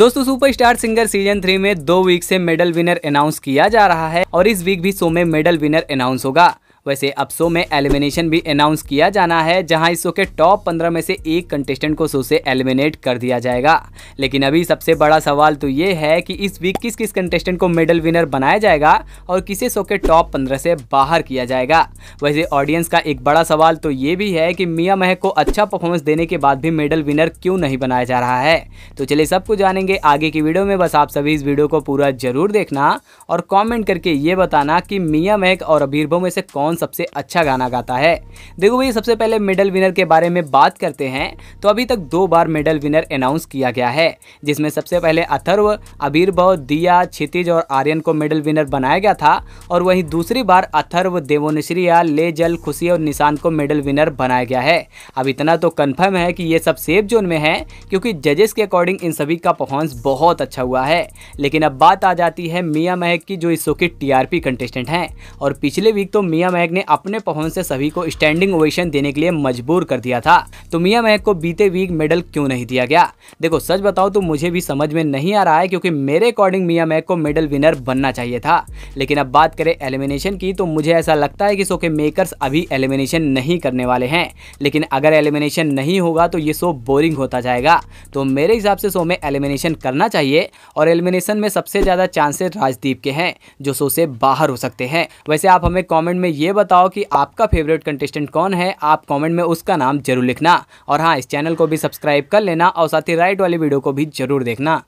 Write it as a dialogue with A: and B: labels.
A: दोस्तों superstar singer season three में दो वीक से मेडल विनर अनाउंस किया जा रहा है और इस वीक भी शो में मेडल विनर अनाउंस होगा वैसे अब शो में एलिमिनेशन भी अनाउंस किया जाना है जहां इस शो के टॉप पंद्रह में से एक कंटेस्टेंट को शो से एलिमिनेट कर दिया जाएगा लेकिन अभी सबसे बड़ा सवाल तो ये है कि इस वीक किस किस कंटेस्टेंट को मेडल विनर बनाया जाएगा और किसे शो के टॉप पंद्रह से बाहर किया जाएगा वैसे ऑडियंस का एक बड़ा सवाल तो ये भी है कि मियाँ महक को अच्छा परफॉर्मेंस देने के बाद भी मेडल विनर क्यों नहीं बनाया जा रहा है तो चलिए सबको जानेंगे आगे की वीडियो में बस आप सभी इस वीडियो को पूरा जरूर देखना और कॉमेंट करके ये बताना कि मियाँ महक और अबीरभों में से कौन कौन सबसे अच्छा गाना गाता है देखो भाई सबसे पहले मेडल विनर के बारे में बात करते हैं तो अभी तक दो बार मेडल विनर अनाउंस किया गया है जिसमें सबसे पहले अथर्व अबीरभव दिया क्षितिज और आर्यन को मेडल विनर बनाया गया था और वहीं दूसरी बार अथर्व देवोनिश्रिया ले जल खुशी और निशान को मेडल विनर बनाया गया है अब इतना तो कन्फर्म है कि ये सब सेफ जोन में है क्योंकि जजेस के अकॉर्डिंग इन सभी का परफॉर्मेंस बहुत अच्छा हुआ है लेकिन अब बात आ जाती है मियाँ महक की जो इस शो की टीआरपी कंटेस्टेंट हैं और पिछले वीक तो मियाँ महक महक ने अपने पहुंच से सभी को स्टैंडिंग ओवेशन देने के लिए मजबूर कर दिया था तो मियाँ महक को बीते वीक मेडल क्यों नहीं दिया गया देखो सच बताओ तो मुझे भी समझ में नहीं आ रहा है क्योंकि मेरे अकॉर्डिंग मियाँ महक को मेडल विनर बनना चाहिए था लेकिन अब बात करें एलिमिनेशन की तो मुझे ऐसा लगता है कि शो के मेकर्स अभी एलिमिनेशन नहीं करने वाले हैं लेकिन अगर एलिमिनेशन नहीं होगा तो ये शो बोरिंग होता जाएगा तो मेरे हिसाब से शो में एलिमिनेशन करना चाहिए और एलिमिनेशन में सबसे ज़्यादा चांसेस राजदीप के हैं जो शो से बाहर हो सकते हैं वैसे आप हमें कमेंट में ये बताओ कि आपका फेवरेट कंटेस्टेंट कौन है आप कमेंट में उसका नाम जरूर लिखना और हाँ इस चैनल को भी सब्सक्राइब कर लेना और साथ ही राइट वाली वीडियो को भी जरूर देखना